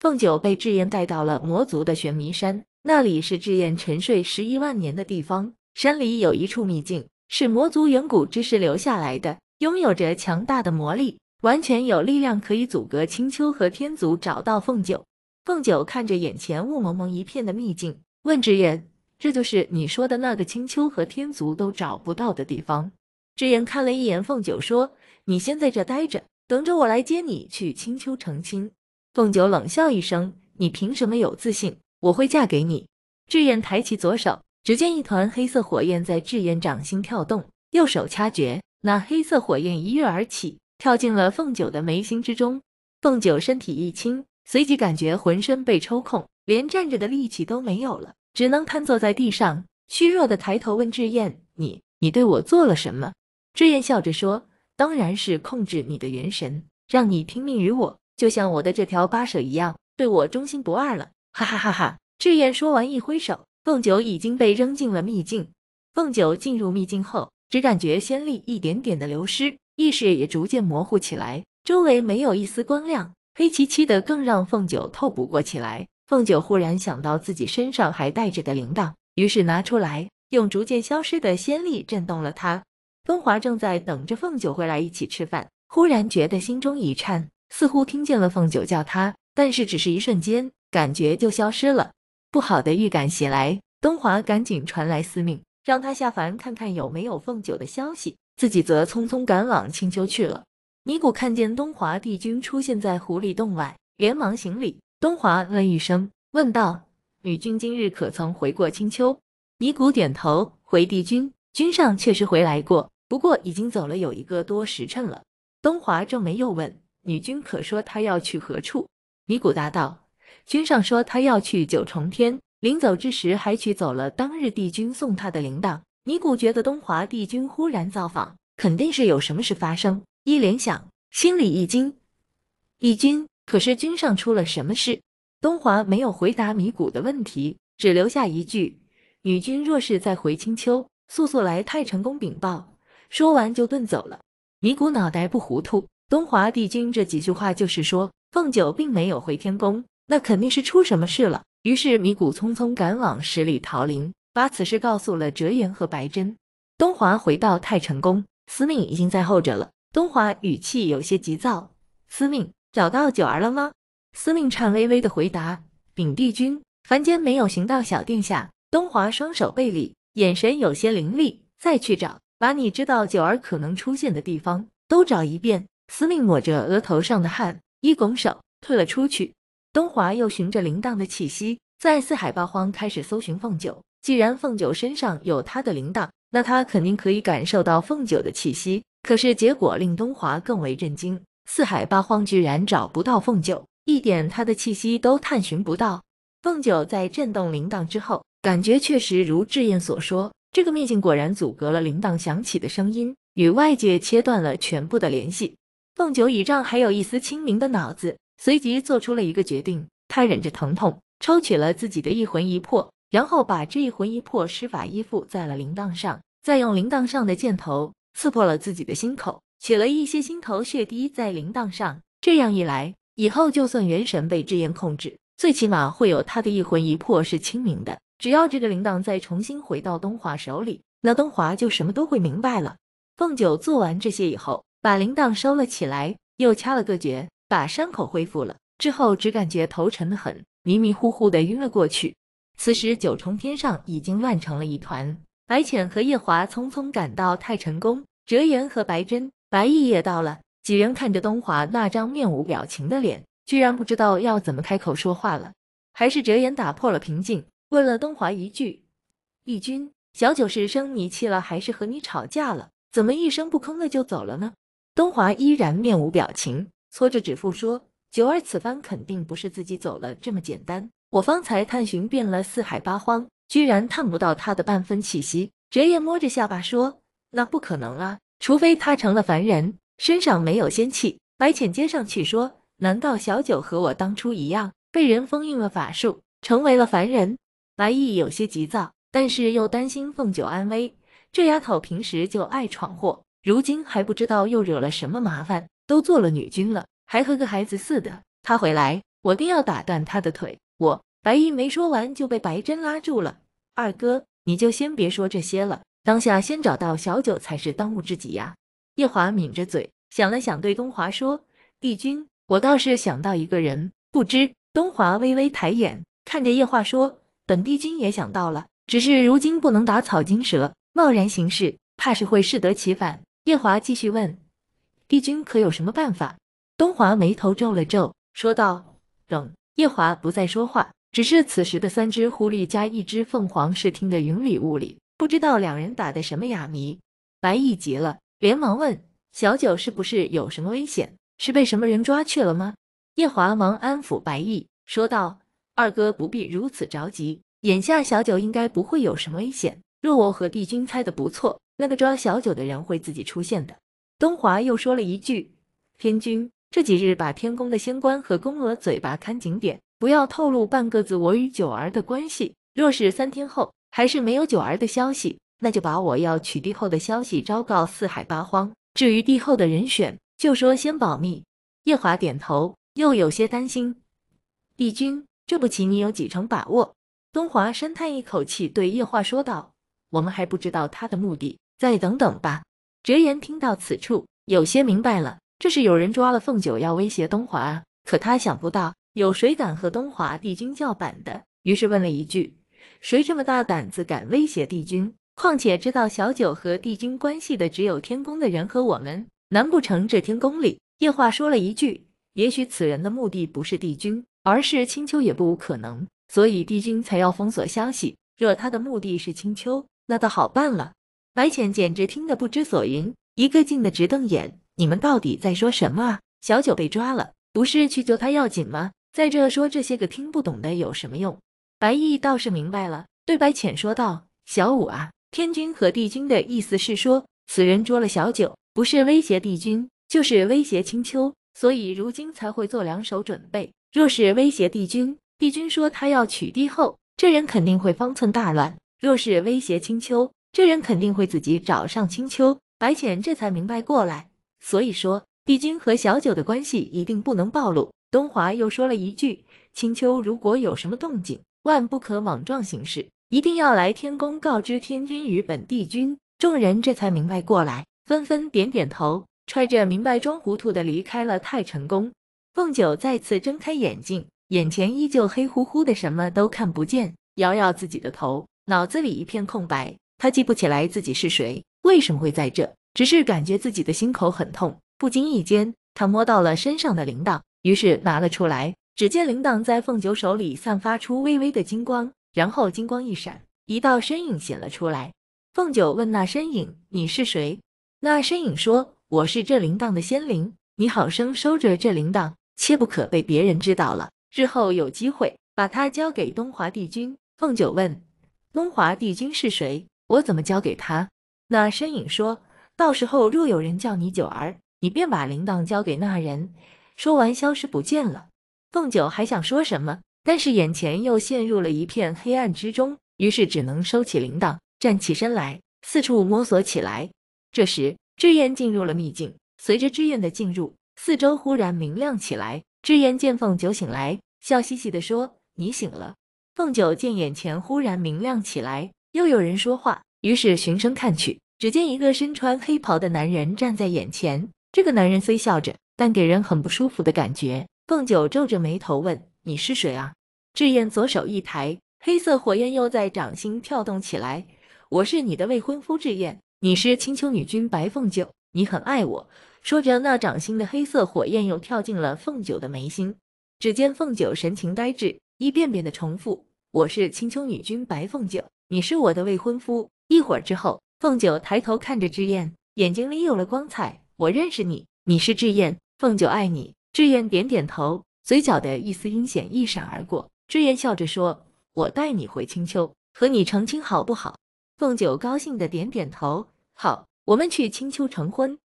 凤九被智燕带到了魔族的玄冥山，那里是智燕沉睡十一万年的地方。山里有一处秘境，是魔族远古之时留下来的，拥有着强大的魔力，完全有力量可以阻隔青丘和天族找到凤九。凤九看着眼前雾蒙蒙一片的秘境，问智燕：“这就是你说的那个青丘和天族都找不到的地方？”智燕看了一眼凤九，说：“你先在这待着，等着我来接你去青丘成亲。”凤九冷笑一声：“你凭什么有自信我会嫁给你？”智燕抬起左手，只见一团黑色火焰在智燕掌心跳动，右手掐诀，那黑色火焰一跃而起，跳进了凤九的眉心之中。凤九身体一轻，随即感觉浑身被抽空，连站着的力气都没有了，只能瘫坐在地上，虚弱的抬头问智燕：“你你对我做了什么？”智燕笑着说：“当然是控制你的元神，让你听命于我。”就像我的这条巴蛇一样，对我忠心不二了，哈哈哈哈！赤焰说完一挥手，凤九已经被扔进了秘境。凤九进入秘境后，只感觉仙力一点点的流失，意识也逐渐模糊起来。周围没有一丝光亮，黑漆漆的更让凤九透不过气来。凤九忽然想到自己身上还带着的铃铛，于是拿出来，用逐渐消失的仙力震动了它。风华正在等着凤九回来一起吃饭，忽然觉得心中一颤。似乎听见了凤九叫他，但是只是一瞬间，感觉就消失了。不好的预感袭来，东华赶紧传来司命，让他下凡看看有没有凤九的消息，自己则匆匆赶往青丘去了。尼古看见东华帝君出现在狐狸洞外，连忙行礼。东华嗯了一声，问道：“女君今日可曾回过青丘？”尼古点头，回帝君：“君上确实回来过，不过已经走了有一个多时辰了。”东华皱眉，又问。女君可说她要去何处？尼古答道：“君上说他要去九重天，临走之时还取走了当日帝君送他的铃铛。”尼古觉得东华帝君忽然造访，肯定是有什么事发生。一联想，心里一惊：“帝君，可是君上出了什么事？”东华没有回答尼古的问题，只留下一句：“女君若是再回青丘，速速来太成功禀报。”说完就遁走了。尼古脑袋不糊涂。东华帝君这几句话就是说，凤九并没有回天宫，那肯定是出什么事了。于是米谷匆匆赶往十里桃林，把此事告诉了哲言和白真。东华回到太晨宫，司命已经在候着了。东华语气有些急躁：“司命，找到九儿了吗？”司命颤巍巍的回答：“禀帝君，凡间没有行到小殿下。”东华双手背立，眼神有些凌厉：“再去找，把你知道九儿可能出现的地方都找一遍。”司令抹着额头上的汗，一拱手退了出去。东华又循着铃铛的气息，在四海八荒开始搜寻凤九。既然凤九身上有他的铃铛，那他肯定可以感受到凤九的气息。可是结果令东华更为震惊，四海八荒居然找不到凤九，一点他的气息都探寻不到。凤九在震动铃铛之后，感觉确实如智燕所说，这个秘境果然阻隔了铃铛响起的声音，与外界切断了全部的联系。凤九倚仗还有一丝清明的脑子，随即做出了一个决定。他忍着疼痛，抽取了自己的一魂一魄，然后把这一魂一魄施法依附在了铃铛上，再用铃铛上的箭头刺破了自己的心口，取了一些心头血滴在铃铛上。这样一来，以后就算元神被智燕控制，最起码会有他的一魂一魄是清明的。只要这个铃铛再重新回到东华手里，那东华就什么都会明白了。凤九做完这些以后。把铃铛收了起来，又掐了个诀，把伤口恢复了。之后只感觉头沉得很，迷迷糊糊的晕了过去。此时九重天上已经乱成了一团，白浅和夜华匆匆赶到太晨宫，折颜和白真、白毅也到了。几人看着东华那张面无表情的脸，居然不知道要怎么开口说话了。还是折颜打破了平静，问了东华一句：“义君，小九是生你气了，还是和你吵架了？怎么一声不吭的就走了呢？”东华依然面无表情，搓着指腹说：“九儿此番肯定不是自己走了这么简单。我方才探寻遍了四海八荒，居然探不到他的半分气息。”折叶摸着下巴说：“那不可能啊，除非他成了凡人，身上没有仙气。”白浅接上去说：“难道小九和我当初一样，被人封印了法术，成为了凡人？”白毅有些急躁，但是又担心凤九安危。这丫头平时就爱闯祸。如今还不知道又惹了什么麻烦，都做了女君了，还和个孩子似的。他回来，我定要打断他的腿。我白玉没说完就被白真拉住了。二哥，你就先别说这些了，当下先找到小九才是当务之急呀。夜华抿着嘴想了想，对东华说：“帝君，我倒是想到一个人，不知？”东华微微抬眼看着夜华说：“本帝君也想到了，只是如今不能打草惊蛇，贸然行事，怕是会适得其反。”夜华继续问：“帝君，可有什么办法？”东华眉头皱了皱，说道：“等。”夜华不再说话，只是此时的三只狐狸加一只凤凰是听得云里雾里，不知道两人打的什么哑谜。白毅急了，连忙问：“小九是不是有什么危险？是被什么人抓去了吗？”夜华忙安抚白毅，说道：“二哥不必如此着急，眼下小九应该不会有什么危险。若我和帝君猜的不错。”那个抓小九的人会自己出现的。东华又说了一句：“天君，这几日把天宫的仙官和宫娥嘴巴看紧点，不要透露半个字我与九儿的关系。若是三天后还是没有九儿的消息，那就把我要取帝后的消息昭告四海八荒。至于帝后的人选，就说先保密。”夜华点头，又有些担心：“帝君，这步棋你有几成把握？”东华深叹一口气，对夜华说道：“我们还不知道他的目的。”再等等吧。哲言听到此处，有些明白了，这是有人抓了凤九，要威胁东华啊。可他想不到，有谁敢和东华帝君叫板的。于是问了一句：“谁这么大胆子，敢威胁帝君？况且知道小九和帝君关系的，只有天宫的人和我们。难不成这天宫里？”夜话说了一句：“也许此人的目的不是帝君，而是青丘，也不无可能。所以帝君才要封锁消息。若他的目的是青丘，那倒好办了。”白浅简直听得不知所云，一个劲的直瞪眼。你们到底在说什么啊？小九被抓了，不是去救他要紧吗？在这说这些个听不懂的有什么用？白毅倒是明白了，对白浅说道：“小五啊，天君和帝君的意思是说，此人捉了小九，不是威胁帝君，就是威胁青丘，所以如今才会做两手准备。若是威胁帝君，帝君说他要取帝后，这人肯定会方寸大乱；若是威胁青丘，”这人肯定会自己找上青丘白浅，这才明白过来。所以说，帝君和小九的关系一定不能暴露。东华又说了一句：“青丘如果有什么动静，万不可莽撞行事，一定要来天宫告知天君与本帝君。”众人这才明白过来，纷纷点点头，揣着明白装糊涂的离开了太晨宫。凤九再次睁开眼睛，眼前依旧黑乎乎的，什么都看不见。摇摇自己的头，脑子里一片空白。他记不起来自己是谁，为什么会在这？只是感觉自己的心口很痛。不经意间，他摸到了身上的铃铛，于是拿了出来。只见铃铛在凤九手里散发出微微的金光，然后金光一闪，一道身影显了出来。凤九问那身影：“你是谁？”那身影说：“我是这铃铛的仙灵，你好生收着这铃铛，切不可被别人知道了。日后有机会，把它交给东华帝君。”凤九问：“东华帝君是谁？”我怎么交给他？那身影说：“到时候若有人叫你九儿，你便把铃铛交给那人。”说完，消失不见了。凤九还想说什么，但是眼前又陷入了一片黑暗之中，于是只能收起铃铛，站起身来，四处摸索起来。这时，智燕进入了秘境，随着智燕的进入，四周忽然明亮起来。智燕见凤九醒来，笑嘻嘻的说：“你醒了。”凤九见眼前忽然明亮起来。又有人说话，于是循声看去，只见一个身穿黑袍的男人站在眼前。这个男人虽笑着，但给人很不舒服的感觉。凤九皱着眉头问：“你是谁啊？”智燕左手一抬，黑色火焰又在掌心跳动起来。我是你的未婚夫智燕，你是青丘女君白凤九，你很爱我。说着，那掌心的黑色火焰又跳进了凤九的眉心。只见凤九神情呆滞，一遍遍的重复：“我是青丘女君白凤九。”你是我的未婚夫。一会儿之后，凤九抬头看着智燕，眼睛里有了光彩。我认识你，你是智燕，凤九爱你。智燕点点头，嘴角的一丝阴险一闪而过。智燕笑着说：“我带你回青丘，和你成亲好不好？”凤九高兴的点点头：“好，我们去青丘成婚。”